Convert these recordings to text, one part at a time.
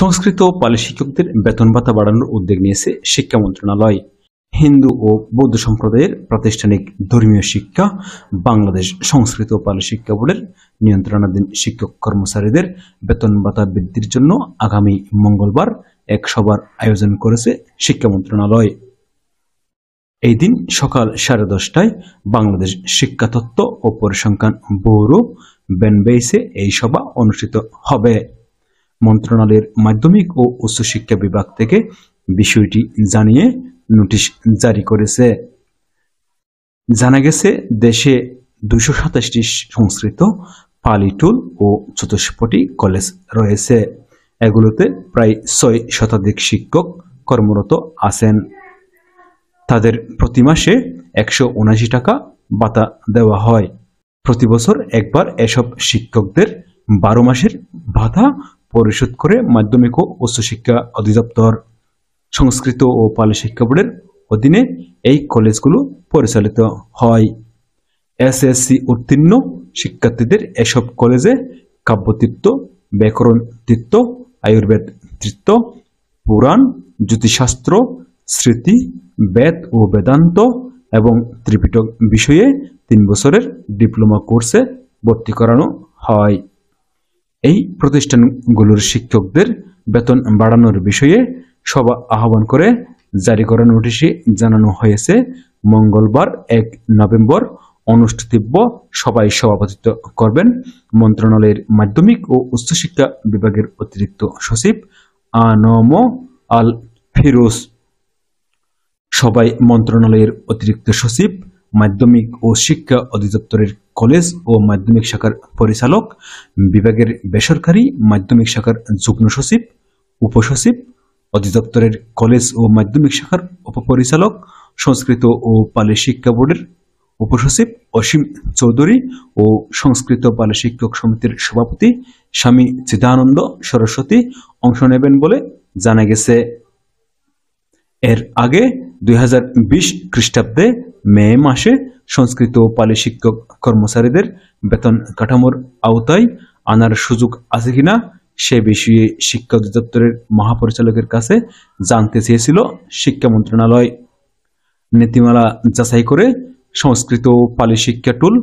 সংস্কৃত ও পালি শিক্ষকদের বেতন ভাতা বাড়ানোর উদ্যোগ নিয়েছে শিক্ষা মন্ত্রণালয় হিন্দু ও বৌদ্ধ সম্প্রদায়ের প্রাতিষ্ঠানিক ধর্মীয় শিক্ষা বাংলাদেশ সংস্কৃত ও পালি শিক্ষা বোর্ডের নিয়ন্ত্রণাধীন শিক্ষক কর্মচারীদের বেতন ভাতা বৃদ্ধির জন্য আগামী মঙ্গলবার এক সভার আয়োজন করেছে শিক্ষা মন্ত্রণালয় এই দিন সকাল সাড়ে দশটায় বাংলাদেশ শিক্ষাতত্ত্ব ও পরিসংখ্যান ব্যুরো বেনবেইসে এই সভা অনুষ্ঠিত হবে মন্ত্রণালয়ের মাধ্যমিক ও উচ্চশিক্ষা বিভাগ থেকে বিষয়টি জানিয়ে নোটিশ জারি করেছে জানা গেছে দেশে দুশো সাতাশটি সংস্কৃত পালিটুল ও চতুষ্পটি কলেজ রয়েছে এগুলোতে প্রায় ছয় শতাধিক শিক্ষক কর্মরত আছেন তাদের প্রতি মাসে একশো উনাশি টাকা বাতা দেওয়া হয় প্রতি বছর একবার এসব শিক্ষকদের বারো মাসের ভাতা পরিশোধ করে মাধ্যমিক ও উচ্চশিক্ষা অধিদপ্তর সংস্কৃত ও পালি শিক্ষা বোর্ডের অধীনে এই কলেজগুলো পরিচালিত হয় এস এস সি উত্তীর্ণ শিক্ষার্থীদের এসব কলেজে কাব্যতীর্থ ব্যাকরণ তীর্থ আয়ুর্বেদ তীর্থ পুরাণ জ্যোতিষশাস্ত্র স্মৃতি বেদ ও বেদান্ত এবং ত্রিপিটক বিষয়ে তিন বছরের ডিপ্লোমা কোর্সে ভর্তি করানো হয় এই প্রতিষ্ঠানগুলোর শিক্ষকদের বেতন বাড়ানোর বিষয়ে সভা আহ্বান করে জারি করা নোটিশে জানানো হয়েছে মঙ্গলবার এক নভেম্বর অনুষ্ঠিতব্য সভায় সভাপতিত্ব করবেন মন্ত্রণালয়ের মাধ্যমিক ও উচ্চশিক্ষা বিভাগের অতিরিক্ত সচিব আনম আল ফিরোজ সবাই মন্ত্রণালয়ের অতিরিক্ত সচিব মাধ্যমিক ও শিক্ষা অধিদপ্তরের কলেজ ও মাধ্যমিক শাখার পরিচালক বিভাগের বেসরকারি মাধ্যমিক শাখার যুগ্ম সচিব উপসচিব অধিদপ্তরের কলেজ ও মাধ্যমিক শাখার উপপরিচালক সংস্কৃত ও পালি শিক্ষা বোর্ডের উপসচিব অসীম চৌধুরী ও সংস্কৃত পালি শিক্ষক সমিতির সভাপতি স্বামী চিদানন্দ সরস্বতী অংশ নেবেন বলে জানা গেছে এর আগে দুই খ্রিস্টাব্দে মে মাসে সংস্কৃত ও পালি শিক্ষক কর্মচারীদের বেতন কাঠামোর আওতায় আনার সুযোগ আছে কিনা সে বিষয়ে শিক্ষা অধিদপ্তরের মহাপরিচালকের কাছে জানতে চেয়েছিল শিক্ষা মন্ত্রণালয় নীতিমালা যাচাই করে সংস্কৃত ও পালি শিক্ষা টুল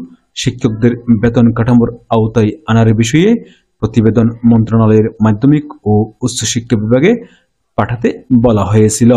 শিক্ষকদের বেতন কাঠামোর আওতায় আনার বিষয়ে প্রতিবেদন মন্ত্রণালয়ের মাধ্যমিক ও উচ্চশিক্ষা বিভাগে পাঠাতে বলা হয়েছিল